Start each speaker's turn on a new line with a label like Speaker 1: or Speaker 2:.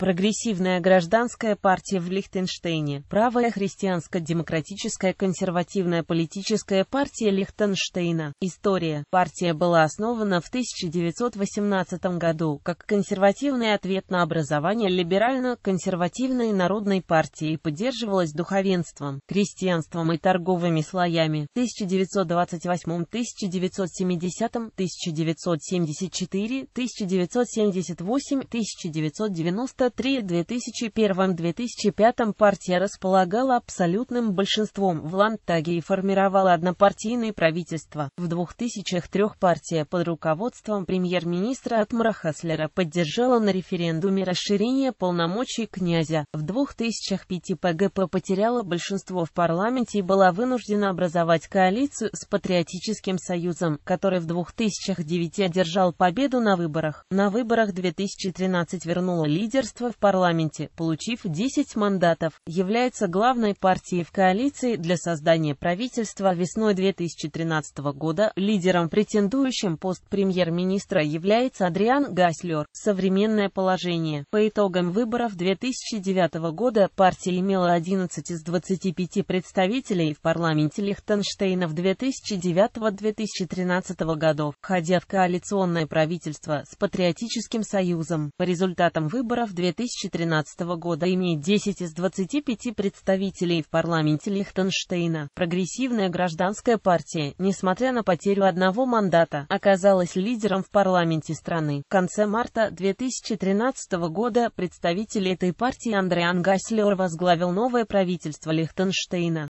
Speaker 1: Прогрессивная гражданская партия в Лихтенштейне, правая христианско-демократическая консервативная политическая партия Лихтенштейна. История. Партия была основана в 1918 году как консервативный ответ на образование либерально-консервативной народной партии и поддерживалась духовенством, крестьянством и торговыми слоями. В 1928-1970, 1974, 1978, 1990 3 в 2001-2005 партия располагала абсолютным большинством в Ландтаге и формировала однопартийное правительство. В 2003 партия под руководством премьер-министра Атмара Хаслера поддержала на референдуме расширение полномочий князя. В 2005 ПГП потеряла большинство в парламенте и была вынуждена образовать коалицию с Патриотическим союзом, который в 2009 одержал победу на выборах. На выборах 2013 вернула лидерство большинство в парламенте, получив 10 мандатов, является главной партией в коалиции для создания правительства весной 2013 года. Лидером, претендующим пост премьер-министра, является Адриан Гаслер. Современное положение. По итогам выборов 2009 года партия имела 11 из 25 представителей в парламенте Лихтенштейна в 2009-2013 годов, входя в коалиционное правительство с Патриотическим Союзом. По результатам выборов 2009 2013 года имеет 10 из 25 представителей в парламенте Лихтенштейна. Прогрессивная гражданская партия, несмотря на потерю одного мандата, оказалась лидером в парламенте страны. В конце марта 2013 года представитель этой партии Андреан Гаслер возглавил новое правительство Лихтенштейна.